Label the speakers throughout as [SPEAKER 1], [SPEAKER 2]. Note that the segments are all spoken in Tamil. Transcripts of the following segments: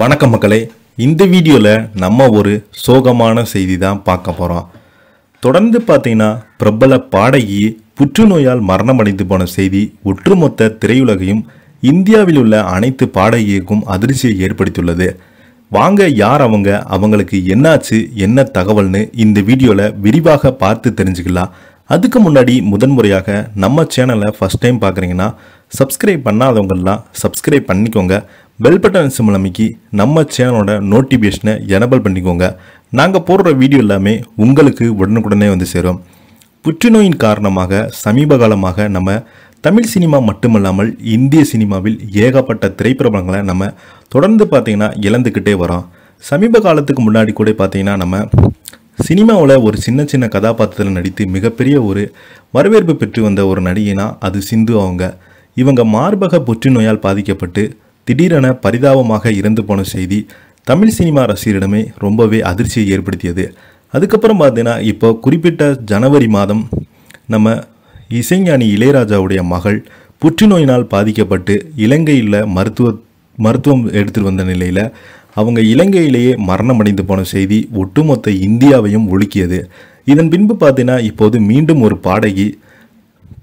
[SPEAKER 1] வணக்கம் மக்களே இந்த வீடியோவில் நம்ம ஒரு சோகமான செய்தி தான் பார்க்க போகிறோம் தொடர்ந்து பார்த்தீங்கன்னா பிரபல பாடகி புற்றுநோயால் மரணமடைந்து போன செய்தி ஒட்டுமொத்த திரையுலகையும் இந்தியாவில் உள்ள அனைத்து பாடகிக்கும் அதிர்ச்சியை ஏற்படுத்தியுள்ளது வாங்க யார் அவங்க அவங்களுக்கு என்னாச்சு என்ன தகவல்னு இந்த வீடியோவில் விரிவாக பார்த்து தெரிஞ்சுக்கலாம் அதுக்கு முன்னாடி முதன்முறையாக நம்ம சேனலை ஃபஸ்ட் டைம் பார்க்குறீங்கன்னா சப்ஸ்கிரைப் பண்ணாதவங்கெல்லாம் சப்ஸ்கிரைப் பண்ணிக்கோங்க பெல் பட்டன் சிம்மில் அமைக்கி நம்ம சேனலோட நோட்டிஃபிகேஷனை எனபிள் பண்ணிக்கோங்க நாங்கள் போடுற வீடியோ எல்லாமே உங்களுக்கு உடனுக்குடனே வந்து சேரும் புற்றுநோயின் காரணமாக சமீப காலமாக நம்ம தமிழ் சினிமா மட்டுமல்லாமல் இந்திய சினிமாவில் ஏகப்பட்ட திரைப்பிரபலங்களை நம்ம தொடர்ந்து பார்த்திங்கன்னா இழந்துக்கிட்டே வரோம் சமீப காலத்துக்கு முன்னாடி கூட பார்த்திங்கன்னா நம்ம சினிமாவில் ஒரு சின்ன சின்ன கதாபாத்திரத்தில் நடித்து மிகப்பெரிய ஒரு வரவேற்பு பெற்று வந்த ஒரு நடிகைனா அது சிந்து அவங்க இவங்க மார்பக புற்றுநோயால் பாதிக்கப்பட்டு திடீரென பரிதாபமாக இறந்து போன செய்தி தமிழ் சினிமா ரசிகரிடமே ரொம்பவே அதிர்ச்சியை ஏற்படுத்தியது அதுக்கப்புறம் பார்த்தீங்கன்னா இப்போ குறிப்பிட்ட ஜனவரி மாதம் நம்ம இசைஞானி இளையராஜாவுடைய மகள் புற்றுநோயினால் பாதிக்கப்பட்டு இலங்கையில் மருத்துவ மருத்துவம் எடுத்துகிட்டு வந்த நிலையில் அவங்க இலங்கையிலேயே மரணம் அடைந்து போன செய்தி ஒட்டுமொத்த இந்தியாவையும் ஒழுக்கியது இதன் பின்பு பார்த்தீங்கன்னா இப்போது மீண்டும் ஒரு பாடகி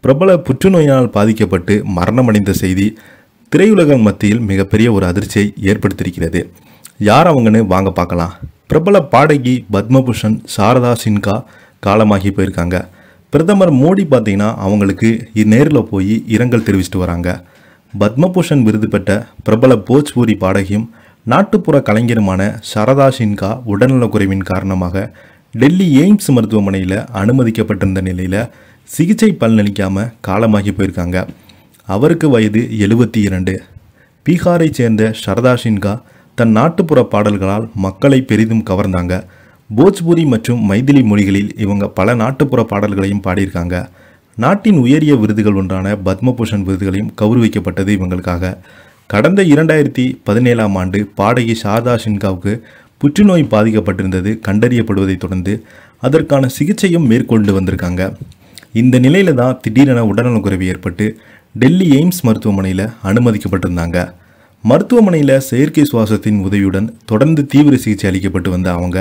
[SPEAKER 1] பிரபல புற்றுநோயினால் பாதிக்கப்பட்டு மரணமடைந்த செய்தி திரையுலகம் மத்தியில் மிகப்பெரிய ஒரு அதிர்ச்சியை ஏற்படுத்தியிருக்கிறது யார் அவங்கன்னு வாங்க பார்க்கலாம் பிரபல பாடகி பத்மபூஷன் சாரதா சின்கா காலமாகி போயிருக்காங்க பிரதமர் மோடி பார்த்தீங்கன்னா அவங்களுக்கு நேரில் போய் இரங்கல் தெரிவிச்சிட்டு வராங்க பத்மபூஷன் விருது பெற்ற பிரபல போஜ்பூரி பாடகியும் நாட்டுப்புற கலைஞருமான சரதா சின்கா உடல்நலக்குறைவின் காரணமாக டெல்லி எய்ம்ஸ் மருத்துவமனையில் அனுமதிக்கப்பட்டிருந்த நிலையில் சிகிச்சை பலனளிக்காமல் காலமாகி போயிருக்காங்க அவருக்கு வயது எழுபத்தி இரண்டு பீகாரைச் சேர்ந்த சரதா சின்கா தன் நாட்டுப்புற பாடல்களால் மக்களை பெரிதும் கவர்ந்தாங்க போஜ்பூரி மற்றும் மைதிலி மொழிகளில் இவங்க பல நாட்டுப்புற பாடல்களையும் பாடியிருக்காங்க நாட்டின் உயரிய விருதுகள் ஒன்றான பத்மபூஷன் விருதுகளையும் கௌரவிக்கப்பட்டது இவங்களுக்காக கடந்த இரண்டாயிரத்தி பதினேழாம் ஆண்டு பாடகி சாரதா சின்காவுக்கு புற்றுநோய் பாதிக்கப்பட்டிருந்தது கண்டறியப்படுவதைத் தொடர்ந்து அதற்கான சிகிச்சையும் மேற்கொண்டு வந்திருக்காங்க இந்த நிலையில தான் திடீரென உடல்நலக்குறைவு ஏற்பட்டு டெல்லி எய்ம்ஸ் மருத்துவமனையில் அனுமதிக்கப்பட்டிருந்தாங்க மருத்துவமனையில் செயற்கை சுவாசத்தின் உதவியுடன் தொடர்ந்து தீவிர சிகிச்சை அளிக்கப்பட்டு வந்த அவங்க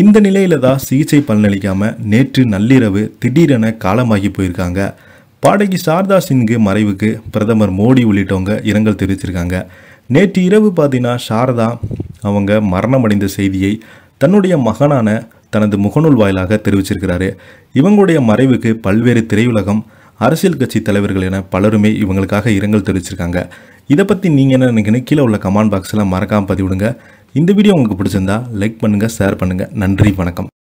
[SPEAKER 1] இந்த நிலையில தான் சிகிச்சை பலனளிக்காமல் நேற்று நள்ளிரவு திடீரென காலமாகி போயிருக்காங்க பாடகி சாரதா சிங்கு மறைவுக்கு பிரதமர் மோடி உள்ளிட்டவங்க இரங்கல் தெரிவிச்சிருக்காங்க நேற்று இரவு பார்த்தீங்கன்னா சாரதா அவங்க மரணமடைந்த செய்தியை தன்னுடைய மகனான தனது முகநூல் வாயிலாக தெரிவிச்சிருக்கிறாரு இவங்களுடைய மறைவுக்கு பல்வேறு திரையுலகம் அரசியல் கட்சி தலைவர்கள் என பலருமே இவங்களுக்காக இரங்கல் தெரிவிச்சிருக்காங்க இதை பற்றி நீங்கள் என்ன நினைக்கிறீங்கன்னு கீழே உள்ள கமெண்ட் பாக்ஸில் மறக்காமல் பதிவிடுங்க இந்த வீடியோ உங்களுக்கு பிடிச்சிருந்தா லைக் பண்ணுங்கள் ஷேர் பண்ணுங்கள் நன்றி வணக்கம்